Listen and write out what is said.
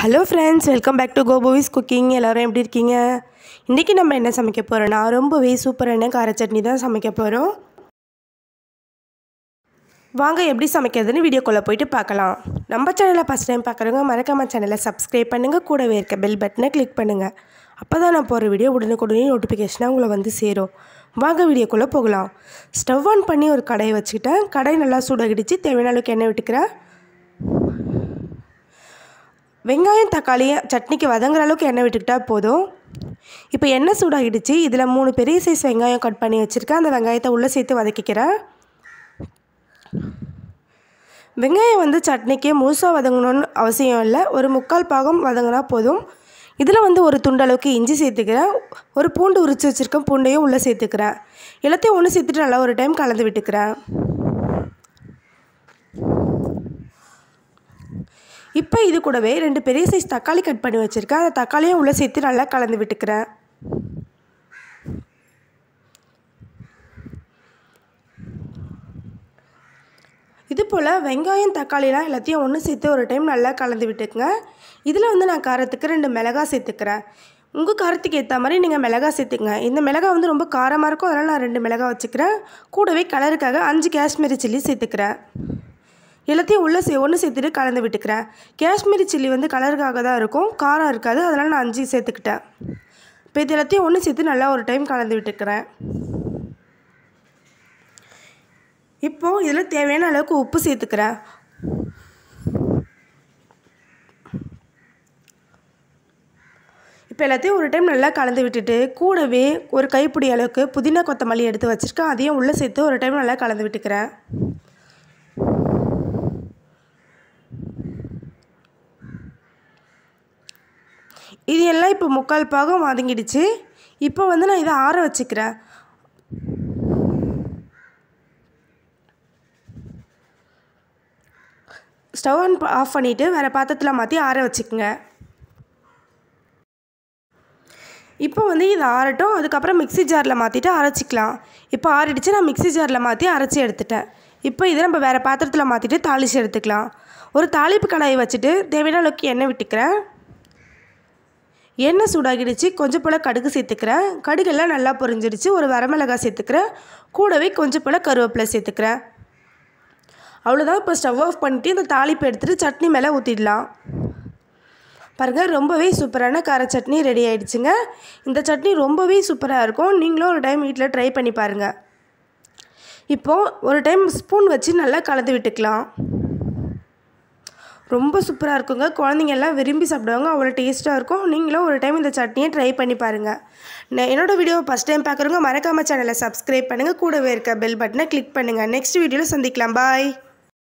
hello friends welcome back to கோபோவிஸ் cooking எல்லோரும் எப்படி இருக்கீங்க இன்றைக்கி நம்ம என்ன சமைக்க போகிறோன்னா ரொம்பவே சூப்பரான கார சட்னி தான் சமைக்க போகிறோம் வாங்க எப்படி சமைக்கிறதுன்னு வீடியோக்குள்ளே போயிட்டு பார்க்கலாம் நம்ம சேனலில் ஃபஸ்ட் டைம் பார்க்குறவங்க மறக்காம சேனலை சப்ஸ்கிரைப் பண்ணுங்கள் கூடவே இருக்க பெல் பட்டனை கிளிக் பண்ணுங்கள் அப்போ தான் நான் போகிற வீடியோ உடனுக்குடனே நோட்டிஃபிகேஷனாக உங்களை வந்து சேரும் வாங்க வீடியோக்குள்ளே போகலாம் ஸ்டவ் ஆன் பண்ணி ஒரு கடையை வச்சுக்கிட்டேன் கடை நல்லா சூடாகிடுச்சு தேவையான அளவுக்கு எண்ணெய் விட்டுக்கிறேன் வெங்காயம் தக்காளியை சட்னிக்கு வதங்குற அளவுக்கு எண்ணெய் விட்டுக்கிட்டால் போதும் இப்போ எண்ணெய் சூடாகிடுச்சு இதில் மூணு பெரிய சைஸ் வெங்காயம் கட் பண்ணி வச்சுருக்கேன் அந்த வெங்காயத்தை உள்ளே சேர்த்து வதக்கிக்கிறேன் வெங்காயம் வந்து சட்னிக்கு முழுசாக வதங்கணும்னு அவசியம் இல்லை ஒரு முக்கால் பாகம் வதங்கினா போதும் இதில் வந்து ஒரு துண்டளவுக்கு இஞ்சி சேர்த்துக்கிறேன் ஒரு பூண்டு உரித்து வச்சுருக்கேன் பூண்டையும் உள்ளே சேர்த்துக்கிறேன் எல்லாத்தையும் ஒன்று சேர்த்துட்டு நல்லா ஒரு டைம் கலந்து விட்டுக்கிறேன் இப்போ இது கூடவே ரெண்டு பெரிய சைஸ் தக்காளி கட் பண்ணி வச்சுருக்கேன் அந்த தக்காளியும் உள்ளே சேர்த்து நல்லா கலந்து விட்டுக்கிறேன் இது போல் வெங்காயம் தக்காளிலாம் எல்லாத்தையும் ஒன்று சேர்த்து ஒரு டைம் நல்லா கலந்து விட்டுக்குங்க இதில் வந்து நான் காரத்துக்கு ரெண்டு மிளகா சேர்த்துக்கிறேன் உங்கள் காரத்துக்கு ஏற்ற மாதிரி நீங்கள் மிளகா சேர்த்துங்க இந்த மிளகா வந்து ரொம்ப காரமாக இருக்கும் அதனால் நான் ரெண்டு மிளகா வச்சுக்கிறேன் கூடவே கலருக்காக அஞ்சு காஷ்மீரி சில்லி சேர்த்துக்கிறேன் எல்லாத்தையும் உள்ளே சே ஒன்று சேர்த்துட்டு கலந்து விட்டுக்கிறேன் காஷ்மீரி சில்லி வந்து கலருக்காக தான் இருக்கும் காரம் இருக்காது அதனால் நான் அஞ்சு சேர்த்துக்கிட்டேன் இப்போ இது எல்லாத்தையும் ஒன்று சேர்த்து நல்லா ஒரு டைம் கலந்து விட்டுக்கிறேன் இப்போது இதில் தேவையான அளவுக்கு உப்பு சேர்த்துக்கிறேன் இப்போ எல்லாத்தையும் ஒரு டைம் நல்லா கலந்து விட்டுட்டு கூடவே ஒரு கைப்பிடி அளவுக்கு புதினா கொத்தமல்லி எடுத்து வச்சுருக்கேன் அதையும் உள்ளே சேர்த்து ஒரு டைம் நல்லா கலந்து விட்டுக்கிறேன் இது எல்லாம் இப்போ முக்கால் பாகம் வதங்கிடுச்சு இப்போ வந்து நான் இதை ஆற வச்சுக்கிறேன் ஸ்டவ் ஆன் ஆஃப் பண்ணிவிட்டு வேறு பாத்திரத்தில் மாற்றி ஆற வச்சுக்கோங்க இப்போ வந்து இது ஆறட்டும் அதுக்கப்புறம் மிக்சி ஜாரில் மாற்றிட்டு அரைச்சிக்கலாம் இப்போ ஆறிடுச்சு நான் மிக்சி ஜாரில் மாற்றி அரைச்சி எடுத்துட்டேன் இப்போ இதை நம்ம வேறு பாத்திரத்தில் மாற்றிட்டு தாளிச்சு எடுத்துக்கலாம் ஒரு தாளிப்பு கடாயை வச்சுட்டு தேவையான அளவுக்கு எண்ணெய் விட்டுக்கிறேன் எண்ணெய் சூடாகிடுச்சு கொஞ்சம் போல் கடுகு சேர்த்துக்கிறேன் கடுகெல்லாம் நல்லா பொரிஞ்சிடுச்சு ஒரு வரமிளகாய் சேர்த்துக்கிறேன் கூடவே கொஞ்சம் போல் கருவேப்பிலை சேர்த்துக்கிறேன் அவ்வளோதான் இப்போ ஸ்டவ் ஆஃப் பண்ணிட்டு இந்த தாளிப்பு எடுத்துகிட்டு சட்னி மேலே ஊற்றிடலாம் பாருங்கள் ரொம்பவே சூப்பரான கார சட்னி ரெடி ஆகிடுச்சுங்க இந்த சட்னி ரொம்பவே சூப்பராக இருக்கும் நீங்களும் ஒரு டைம் வீட்டில் ட்ரை பண்ணி பாருங்கள் இப்போது ஒரு டைம் ஸ்பூன் வச்சு நல்லா கலந்து விட்டுக்கலாம் ரொம்ப சூப்பராக இருக்குங்க குழந்தைங்க எல்லாம் விரும்பி சாப்பிடுவாங்க அவ்வளோ டேஸ்ட்டாக இருக்கும் நீங்களும் ஒரு டைம் இந்த சட்னியை ட்ரை பண்ணி பாருங்கள் நான் என்னோடய வீடியோவை ஃபஸ்ட் டைம் பார்க்குறவங்க மறக்காமல் சேனலை சப்ஸ்கிரைப் பண்ணுங்கள் கூடவே இருக்க பெல் பட்டனை கிளிக் பண்ணுங்கள் நெக்ஸ்ட் வீடியோவில் சந்திக்கலாம் பாய்